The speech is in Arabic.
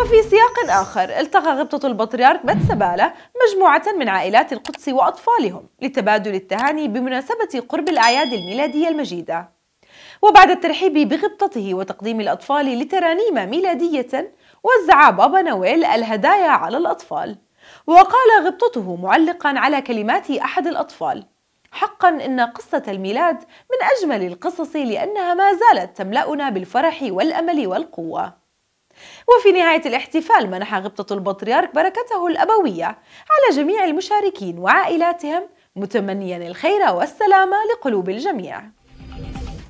وفي سياق آخر التقى غبطة البطريرك بتسبالة مجموعة من عائلات القدس وأطفالهم لتبادل التهاني بمناسبة قرب الأعياد الميلادية المجيدة وبعد الترحيب بغبطته وتقديم الأطفال لترانيم ميلادية وزع بابا نويل الهدايا على الأطفال وقال غبطته معلقا على كلمات أحد الأطفال حقا ان قصه الميلاد من اجمل القصص لانها ما زالت تملانا بالفرح والامل والقوه وفي نهاية الاحتفال منح غبطة البطريرك بركته الأبوية على جميع المشاركين وعائلاتهم متمنيا الخير والسلامة لقلوب الجميع